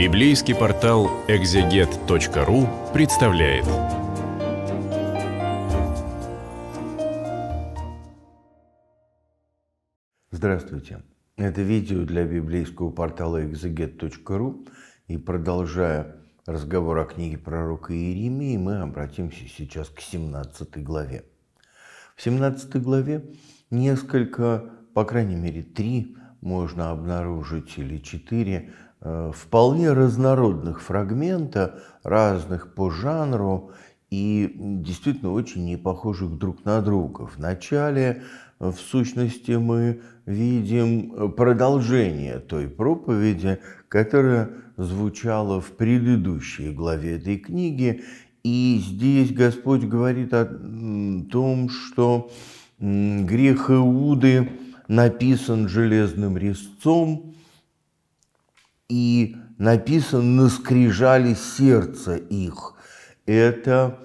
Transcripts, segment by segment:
Библейский портал экзегет.ру представляет. Здравствуйте. Это видео для библейского портала экзегет.ру. И продолжая разговор о книге пророка Иеремии, мы обратимся сейчас к 17 главе. В 17 главе несколько, по крайней мере, три можно обнаружить или четыре Э, вполне разнородных фрагмента, разных по жанру и действительно очень не похожих друг на друга. В начале, э, в сущности, мы видим э, продолжение той проповеди, которая звучала в предыдущей главе этой книги. И здесь Господь говорит о том, что грех Иуды написан железным резцом – и написано «на скрижали сердца их». Это,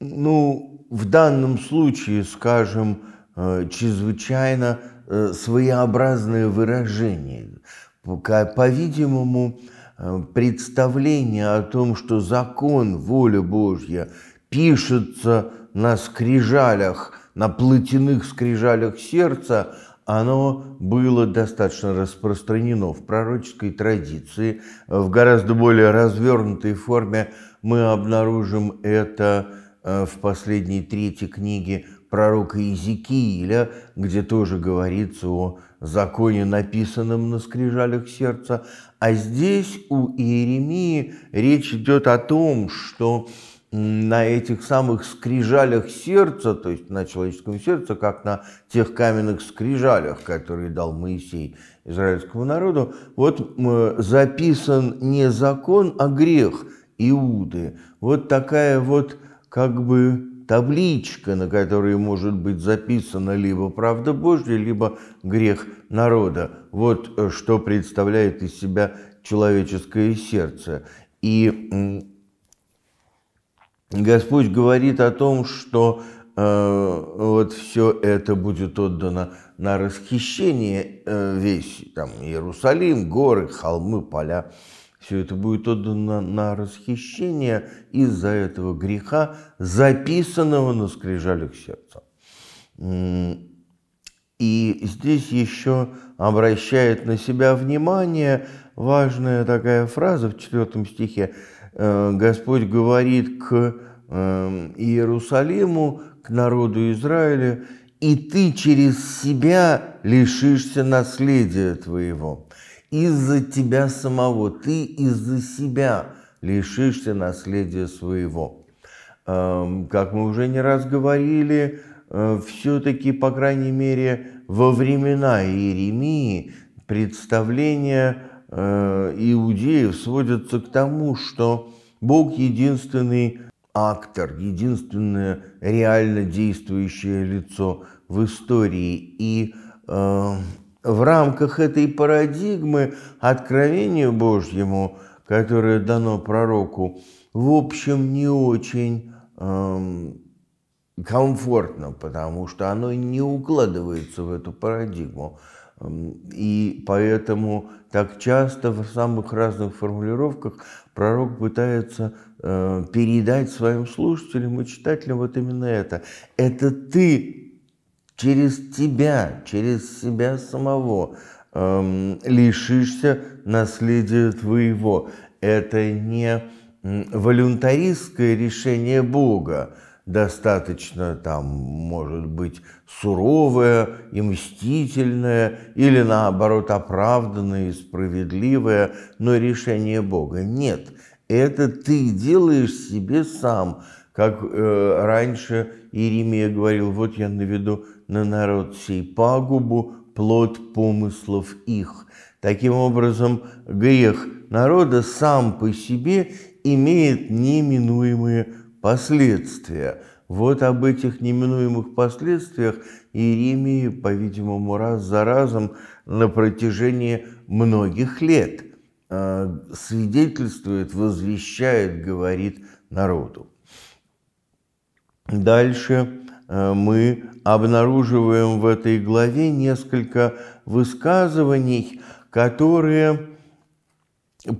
ну, в данном случае, скажем, э, чрезвычайно э, своеобразное выражение. По-видимому, э, представление о том, что закон, воля Божья пишется на скрижалях, на плотяных скрижалях сердца – оно было достаточно распространено в пророческой традиции. В гораздо более развернутой форме мы обнаружим это э, в последней третьей книге пророка Иезекииля, где тоже говорится о законе, написанном на скрижалях сердца. А здесь у Иеремии речь идет о том, что на этих самых скрижалях сердца, то есть на человеческом сердце, как на тех каменных скрижалях, которые дал Моисей израильскому народу, вот записан не закон, а грех Иуды. Вот такая вот как бы табличка, на которой может быть записана либо правда Божья, либо грех народа. Вот э, что представляет из себя человеческое сердце. И Господь говорит о том, что э, вот все это будет отдано на расхищение э, весь там Иерусалим, горы, холмы, поля. Все это будет отдано на, расхищение из-за этого греха, записанного на скрижалях сердца. И здесь еще обращает на себя внимание важная такая фраза в четвертом стихе – Э, Господь говорит к эм, Иерусалиму, к народу Израиля, и ты через себя лишишься наследия твоего. Из-за тебя самого, ты из-за себя лишишься наследия своего. Эм, как мы уже не раз говорили, э, все-таки, по крайней мере, во времена Иеремии представление Э, иудеев сводится к тому, что Бог единственный актор, единственное реально действующее лицо в истории. И э, в рамках этой парадигмы откровению Божьему, которое дано пророку, в общем не очень э, комфортно, потому что оно не укладывается в эту парадигму. И поэтому так часто в самых разных формулировках пророк пытается э, передать своим слушателям и читателям вот именно это. Это ты через тебя, через себя самого э, лишишься наследия твоего. Это не волюнтаристское решение Бога, достаточно там, может быть, суровая и мстительная или наоборот оправданная и справедливая, но решение Бога. Нет, это ты делаешь себе сам, как э, раньше Иеремия говорил, вот я наведу на народ сей пагубу, плод помыслов их. Таким образом, грех народа сам по себе имеет неминуемые последствия. Вот об этих неминуемых последствиях Иеремия, по-видимому, раз за разом на протяжении многих лет э, свидетельствует, возвещает, говорит народу. Дальше э, мы обнаруживаем в этой главе несколько высказываний, которые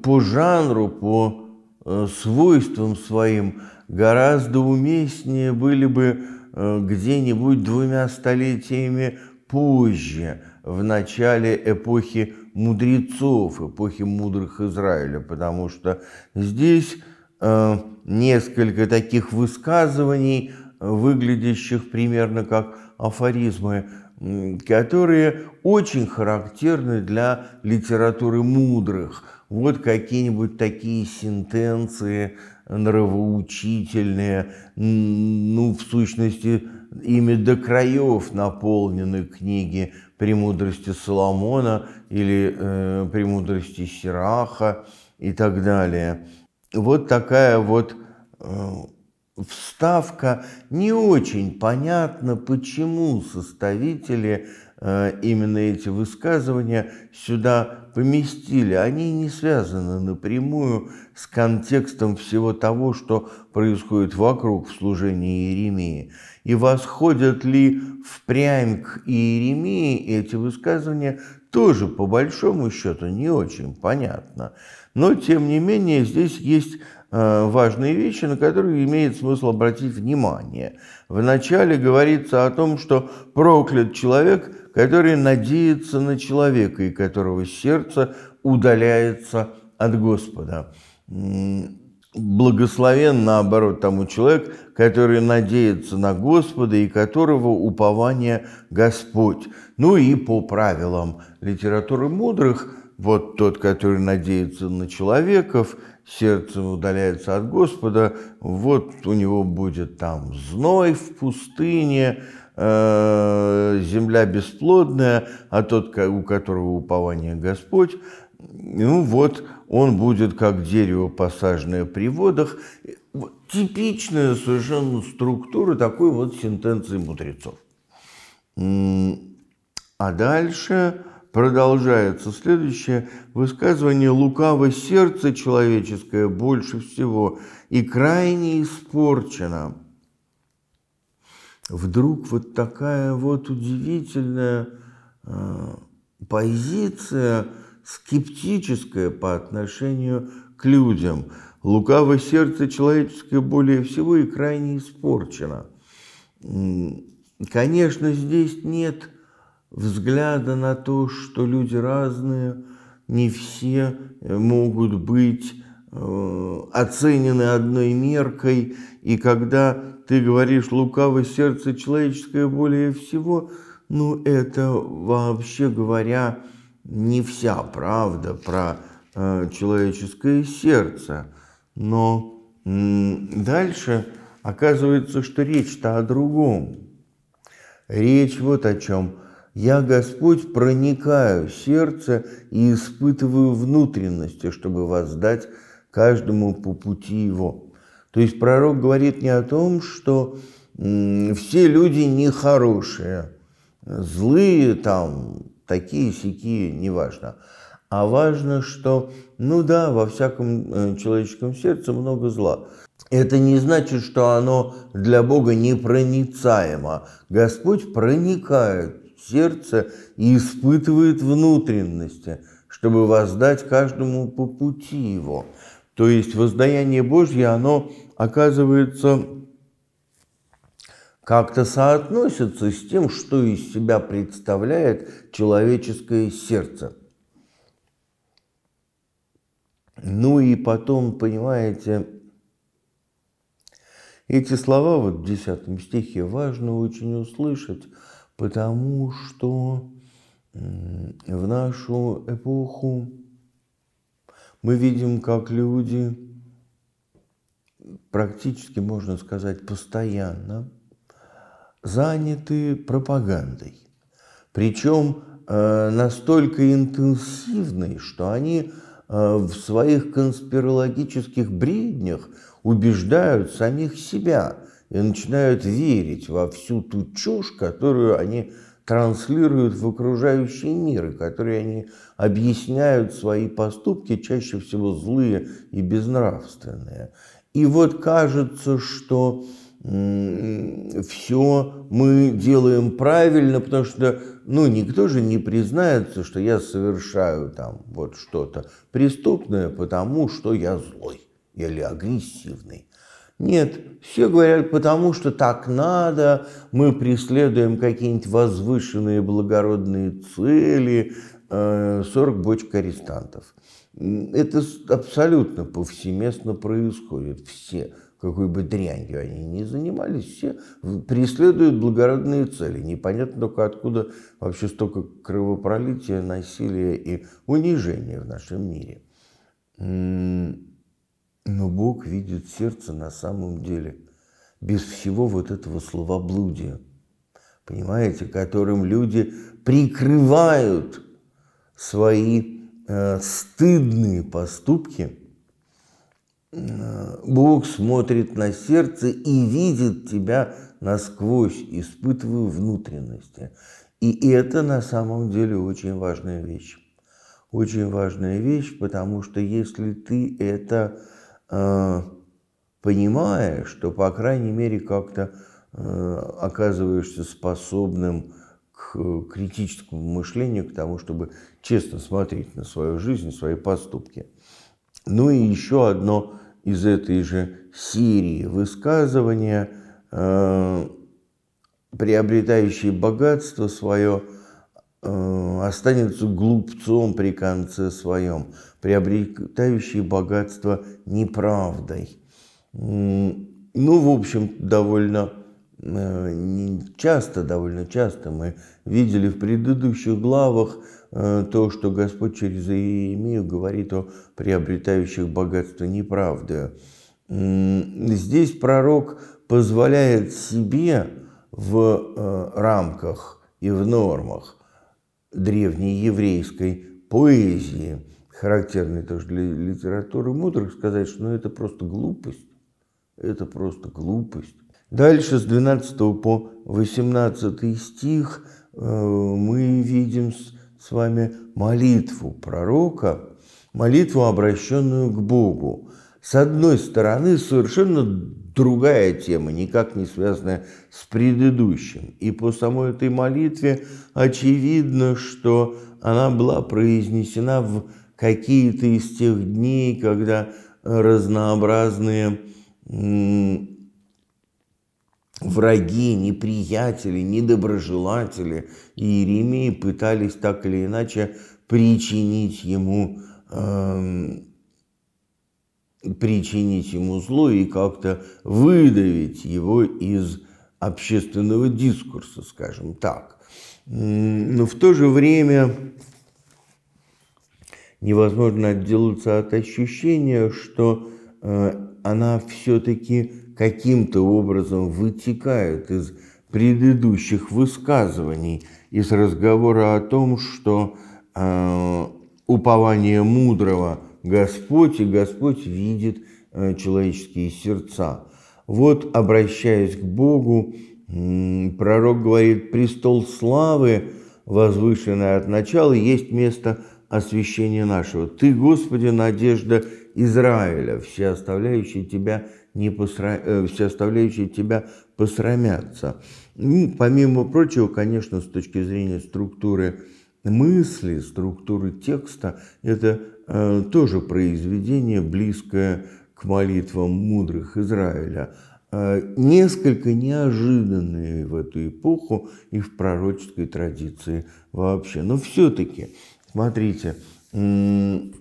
по жанру, по Э, свойством своим гораздо уместнее были бы э, где-нибудь двумя столетиями позже, в начале эпохи мудрецов, эпохи мудрых Израиля, потому что здесь э, несколько таких высказываний, выглядящих примерно как афоризмы, которые очень характерны для литературы мудрых – вот какие-нибудь такие сентенции нравоучительные, ну, в сущности, ими до краев наполнены книги «Премудрости Соломона» или э, «Премудрости Сираха» и так далее. Вот такая вот э, вставка. Не очень понятно, почему составители Э, именно эти высказывания сюда поместили. Они не связаны напрямую с контекстом всего того, что происходит вокруг в служении Иеремии. И восходят ли впрямь к Иеремии эти высказывания, тоже по большому счету не очень понятно. Но, тем не менее, здесь есть э, важные вещи, на которые имеет смысл обратить внимание. Вначале говорится о том, что проклят человек, который надеется на человека и которого сердце удаляется от Господа. Благословен, наоборот, тому человек, который надеется на Господа и которого упование Господь. Ну и по правилам литературы мудрых, вот тот, который надеется на человеков, сердцем удаляется от Господа, вот у него будет там зной в пустыне, Э, земля бесплодная, а тот, у которого упование Господь, ну вот он будет как дерево, посаженное при водах. Типичная совершенно структура такой вот сентенции мудрецов. А дальше продолжается следующее высказывание «Лукаво сердце человеческое больше всего и крайне испорчено» вдруг вот такая вот удивительная э, позиция, скептическая по отношению к людям. лукавое сердце человеческое более всего и крайне испорчено. Конечно, здесь нет взгляда на то, что люди разные, не все э, могут быть э, оценены одной меркой, и когда ты говоришь, лукавое сердце человеческое более всего. Ну, это вообще говоря не вся правда про э, человеческое сердце. Но дальше оказывается, что речь-то о другом. Речь вот о чем. Я, Господь, проникаю в сердце и испытываю внутренности, чтобы воздать каждому по пути его. То есть пророк говорит не о том, что все люди нехорошие, злые там, такие сякие, неважно. А важно, что, ну да, во всяком э, человеческом сердце много зла. Это не значит, что оно для Бога непроницаемо. Господь проникает в сердце и испытывает внутренности, чтобы воздать каждому по пути его. То есть воздаяние Божье, оно оказывается, как-то соотносится с тем, что из себя представляет человеческое сердце. Ну и потом, понимаете, эти слова вот в 10 стихе важно очень услышать, потому что в нашу эпоху мы видим, как люди практически, можно сказать, постоянно заняты пропагандой. Причем э, настолько интенсивной, что они э, в своих конспирологических бреднях убеждают самих себя и начинают верить во всю ту чушь, которую они транслируют в окружающий мир, и которые они объясняют свои поступки, чаще всего злые и безнравственные. И вот кажется, что все мы делаем правильно, потому что ну, никто же не признается, что я совершаю там вот что-то преступное, потому что я злой или агрессивный. Нет, все говорят, потому что так надо, мы преследуем какие-нибудь возвышенные благородные цели, 40 э, бочек арестантов – это абсолютно повсеместно происходит. Все, какой бы дрянью они ни занимались, все преследуют благородные цели. Непонятно только откуда вообще столько кровопролития, насилия и унижения в нашем мире. Но Бог видит сердце на самом деле, без всего вот этого словоблудия, понимаете, которым люди прикрывают свои Э, стыдные поступки, э, Бог смотрит на сердце и видит тебя насквозь, испытывая внутренности. И это на самом деле очень важная вещь. Очень важная вещь, потому что если ты это э, понимаешь, то, по крайней мере, как-то э, оказываешься способным к э, критическому мышлению, к тому, чтобы честно смотреть на свою жизнь, свои поступки. Ну и еще одно из этой же серии высказывания, э, приобретающий богатство свое, э, останется глупцом при конце своем, приобретающий богатство неправдой. Ну, в общем, довольно Э, часто, довольно часто мы видели в предыдущих главах э, то, что Господь через Иемию говорит о приобретающих богатство неправды. Здесь пророк позволяет себе в э, рамках и в нормах древней еврейской поэзии, характерной тоже для литературы мудрых, сказать, что ну, это просто глупость. Это просто глупость Дальше с 12 по 18 стих э, мы видим с вами молитву пророка, молитву, обращенную к Богу. С одной стороны, совершенно другая тема, никак не связанная с предыдущим. И по самой этой молитве очевидно, что она была произнесена в какие-то из тех дней, когда разнообразные враги, неприятели, недоброжелатели Иеремии пытались так или иначе причинить ему, эм, причинить ему зло и как-то выдавить его из общественного дискурса, скажем так. Но в то же время невозможно отделаться от ощущения, что э, она все-таки каким-то образом вытекают из предыдущих высказываний, из разговора о том, что э, упование мудрого Господь, и Господь видит э, человеческие сердца. Вот, обращаясь к Богу, э, пророк говорит, престол славы, возвышенный от начала, есть место освящения нашего. Ты, Господи, надежда Израиля, все оставляющие тебя не посра... Э, все оставляющие тебя посрамятся. Ну, помимо прочего, конечно, с точки зрения структуры мысли, структуры текста, это э, тоже произведение, близкое к молитвам мудрых Израиля. Э, несколько неожиданные в эту эпоху и в пророческой традиции вообще. Но все-таки, смотрите,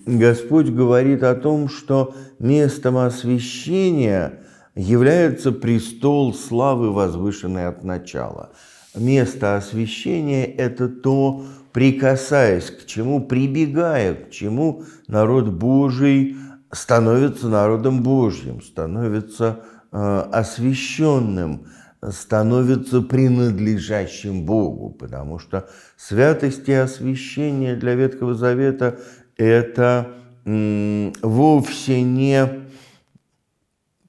Господь говорит о том, что местом освящения является престол славы, возвышенный от начала. Место освящения – это то, прикасаясь к чему, прибегая к чему, народ Божий становится народом Божьим, становится э, освященным – становится принадлежащим Богу, потому что святость и освящение для Ветхого Завета – это вовсе не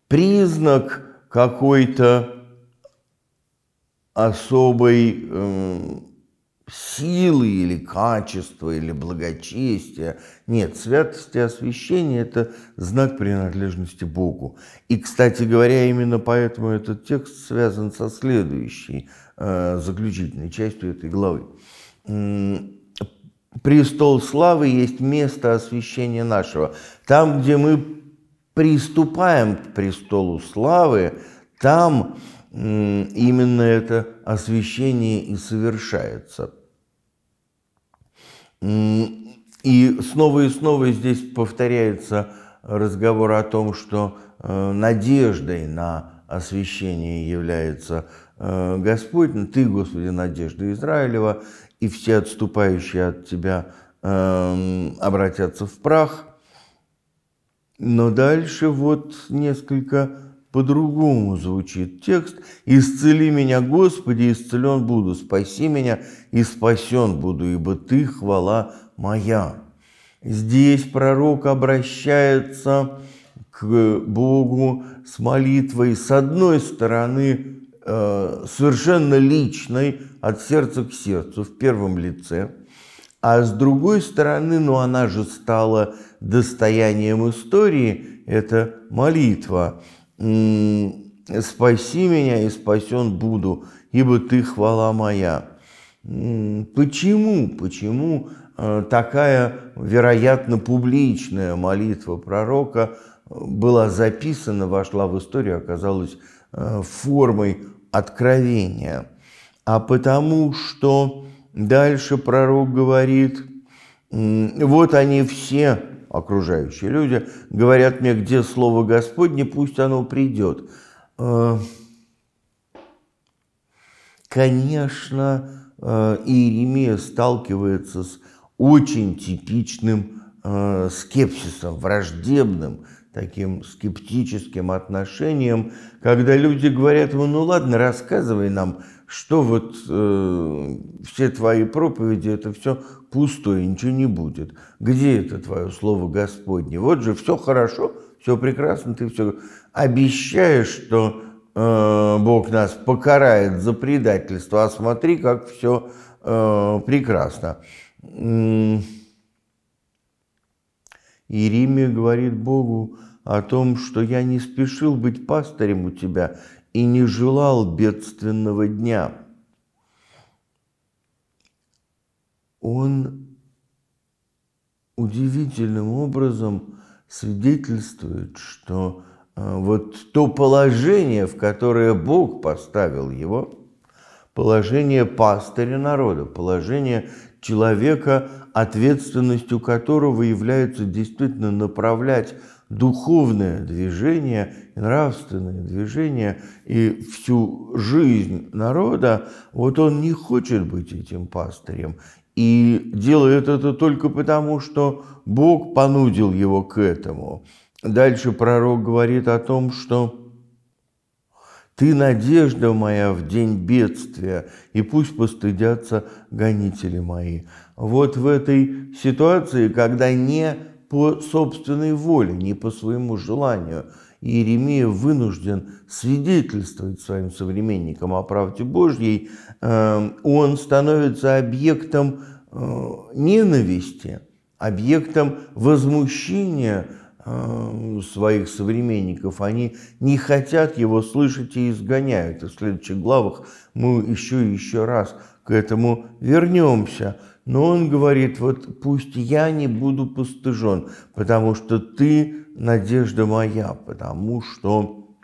признак какой-то особой эм, силы или качества или благочестия. Нет, святость и освящение – это знак принадлежности Богу. И, кстати говоря, именно поэтому этот текст связан со следующей э, заключительной частью этой главы. Престол славы есть место освящения нашего. Там, где мы приступаем к престолу славы, там именно это освящение и совершается. И снова и снова здесь повторяется разговор о том, что э, надеждой на освящение является э, Господь, Ты, Господи, надежда Израилева, и все отступающие от Тебя эм, обратятся в прах. Но дальше вот несколько по-другому звучит текст. «Исцели меня, Господи, исцелен буду, спаси меня и спасен буду, ибо Ты хвала моя». Здесь пророк обращается к Богу с молитвой, с одной стороны, э, совершенно личной, от сердца к сердцу, в первом лице, а с другой стороны, ну она же стала достоянием истории, это молитва – спаси меня и спасен буду, ибо ты хвала моя. Почему, почему э, такая, вероятно, публичная молитва пророка э, была записана, вошла в историю, оказалась э, формой откровения? А потому что дальше пророк говорит, вот они все, окружающие люди говорят мне, где Слово Господне, пусть оно придет. Э, конечно, э, Иеремия сталкивается с очень типичным э, скепсисом, враждебным, таким скептическим отношением, когда люди говорят ему, ну ладно, рассказывай нам, что вот э, все твои проповеди, это все пустое, ничего не будет. Где это твое слово Господне? Вот же все хорошо, все прекрасно, ты все обещаешь, что э, Бог нас покарает за предательство, а смотри, как все э, прекрасно. Иеремия говорит Богу о том, что я не спешил быть пастырем у тебя, и не желал бедственного дня. Он удивительным образом свидетельствует, что а, вот то положение, в которое Бог поставил его, положение пастыря народа, положение человека, ответственностью которого является действительно направлять духовное движение, нравственное движение и всю жизнь народа, вот он не хочет быть этим пастырем. И делает это только потому, что Бог понудил его к этому. Дальше пророк говорит о том, что ты надежда моя в день бедствия, и пусть постыдятся гонители мои. Вот в этой ситуации, когда не по собственной воле, не по своему желанию. Иеремия вынужден свидетельствовать своим современникам о правде Божьей. Эм, он становится объектом э, ненависти, объектом возмущения эм, своих современников. Они не хотят его слышать и изгоняют. И в следующих главах мы еще и еще раз к этому вернемся. Но он говорит, вот пусть я не буду пустыжен, потому что ты надежда моя, потому что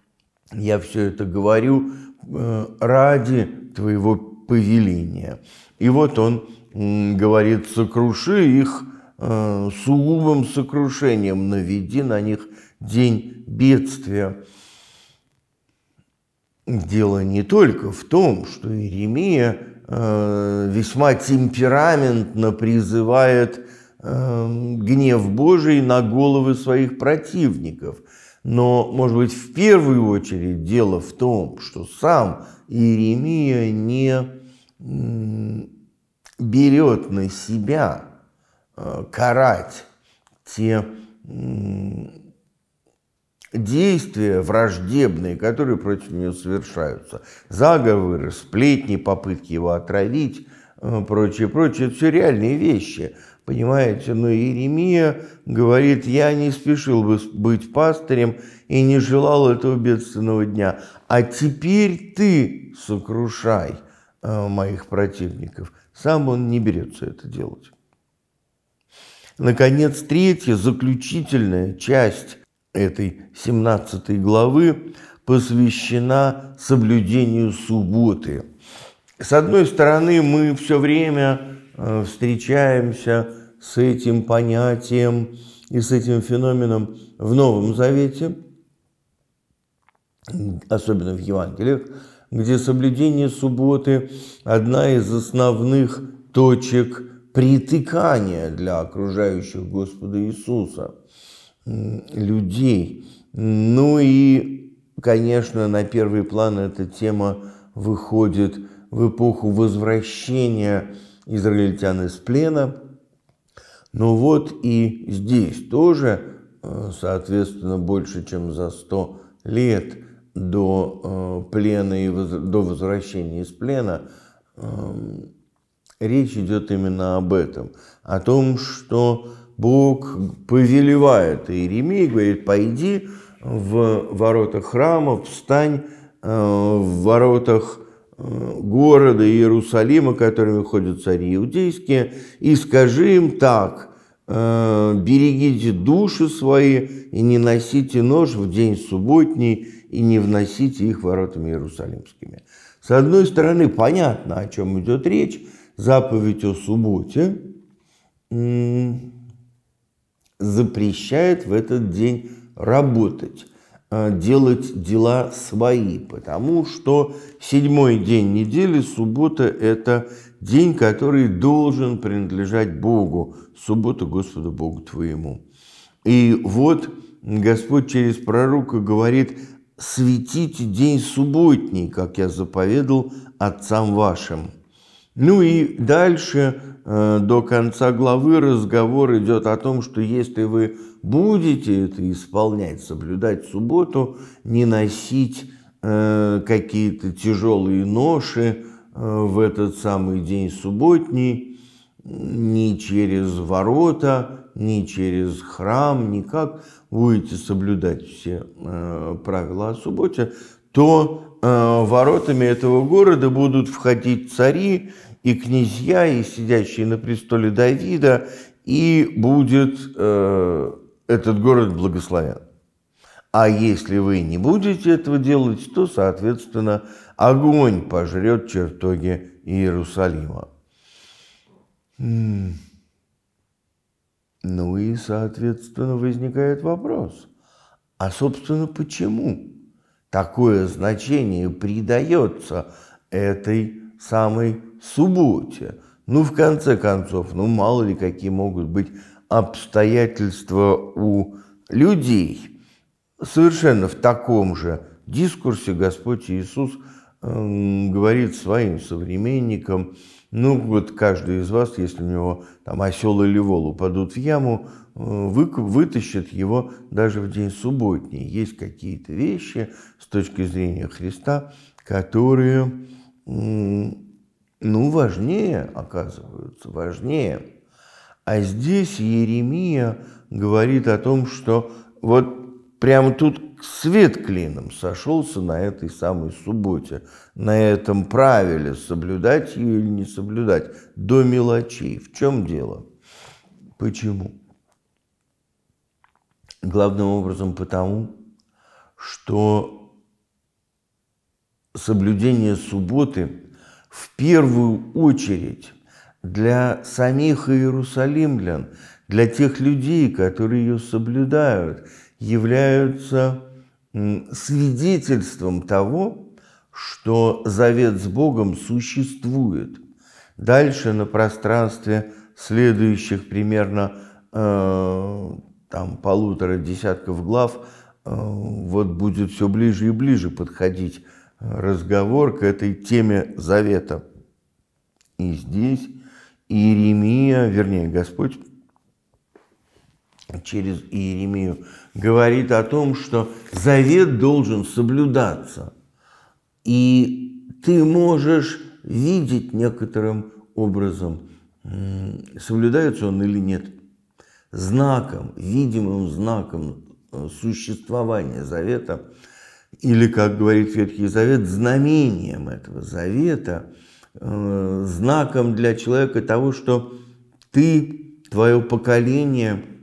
я все это говорю э, ради твоего повеления. И вот он говорит, сокруши их э, сугубым сокрушением, наведи на них день бедствия. Дело не только в том, что Иеремия Э, весьма темпераментно призывает э, гнев Божий на головы своих противников. Но, может быть, в первую очередь дело в том, что сам Иеремия не берет на себя э, карать те действия враждебные, которые против нее совершаются, заговоры, сплетни, попытки его отравить, э, прочее, прочее, это все реальные вещи, понимаете. Но Иеремия говорит, я не спешил бы быть пастырем и не желал этого бедственного дня, а теперь ты сокрушай э, моих противников. Сам он не берется это делать. Наконец, третья, заключительная часть этой 17 главы посвящена соблюдению субботы. С одной стороны, мы все время э, встречаемся с этим понятием и с этим феноменом в Новом Завете, особенно в Евангелиях, где соблюдение субботы – одна из основных точек притыкания для окружающих Господа Иисуса – людей. Ну и, конечно, на первый план эта тема выходит в эпоху возвращения израильтян из плена. Но вот и здесь тоже, э, соответственно, больше, чем за 100 лет до э, плена и воз... до возвращения из плена, эм, речь идет именно об этом, о том, что Бог повелевает Иеремии, говорит, пойди в воротах храма, встань э, в воротах э, города Иерусалима, которыми ходят цари иудейские, и скажи им так, э, берегите души свои и не носите нож в день субботний и не вносите их воротами иерусалимскими. С одной стороны, понятно, о чем идет речь, заповедь о субботе, запрещает в этот день работать, э, делать дела свои, потому что седьмой день недели, суббота – это день, который должен принадлежать Богу, суббота Господу Богу твоему. И вот Господь через пророка говорит, «Светите день субботний, как я заповедал отцам вашим». Ну и дальше э, до конца главы разговор идет о том, что если вы будете это исполнять, соблюдать субботу, не носить э, какие-то тяжелые ноши э, в этот самый день субботний, ни через ворота, ни через храм, никак будете соблюдать все правила о субботе, то Э, воротами этого города будут входить цари и князья, и сидящие на престоле Давида, и будет э, этот город благословен. А если вы не будете этого делать, то, соответственно, огонь пожрет чертоги Иерусалима. Ну и, соответственно, возникает вопрос, а, собственно, почему? такое значение придается этой самой субботе. Ну, в конце концов, ну, мало ли какие могут быть обстоятельства у людей. Совершенно в таком же дискурсе Господь Иисус э, говорит своим современникам – ну вот каждый из вас, если у него там осел или вол упадут в яму, э, вы, вытащит его даже в день субботний. Есть какие-то вещи с точки зрения Христа, которые ну, важнее оказываются, важнее. А здесь Еремия говорит о том, что вот прямо тут свет клином сошелся на этой самой субботе, на этом правиле, соблюдать ее или не соблюдать, до мелочей. В чем дело? Почему? Главным образом потому, что соблюдение субботы в первую очередь для самих иерусалимлян, для тех людей, которые ее соблюдают, являются свидетельством того, что завет с Богом существует. Дальше на пространстве следующих примерно э, там, полутора десятков глав э, вот будет все ближе и ближе подходить э, разговор к этой теме завета. И здесь Иеремия, вернее, Господь через Иеремию говорит о том, что завет должен соблюдаться. И ты можешь видеть некоторым образом, соблюдается он или нет, знаком, видимым знаком э, существования завета, или, как говорит Ветхий Завет, знамением этого завета, э, знаком для человека того, что ты, твое поколение –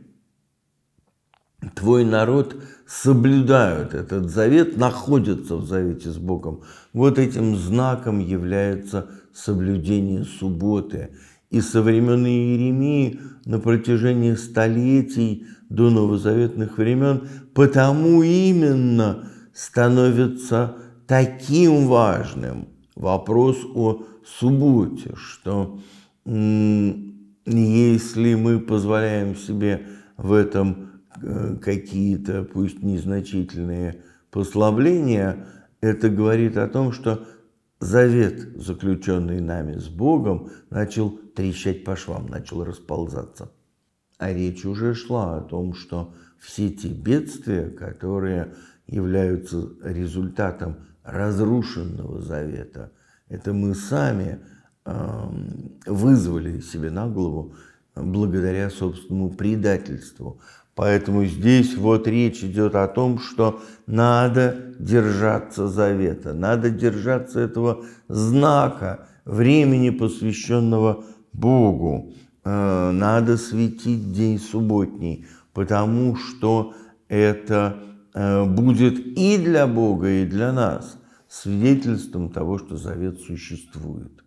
твой народ соблюдают этот завет, находятся в завете с Богом. Вот этим знаком является соблюдение субботы. И со времен Иеремии на протяжении столетий до новозаветных времен потому именно становится таким важным вопрос о субботе, что если мы позволяем себе в этом какие-то, пусть незначительные, послабления, это говорит о том, что завет, заключенный нами с Богом, начал трещать по швам, начал расползаться. А речь уже шла о том, что все те бедствия, которые являются результатом разрушенного завета, это мы сами э, вызвали себе на голову благодаря собственному предательству. Поэтому здесь вот речь идет о том, что надо держаться завета, надо держаться этого знака времени, посвященного Богу. Э, надо светить день субботний, потому что это э, будет и для Бога, и для нас свидетельством того, что завет существует.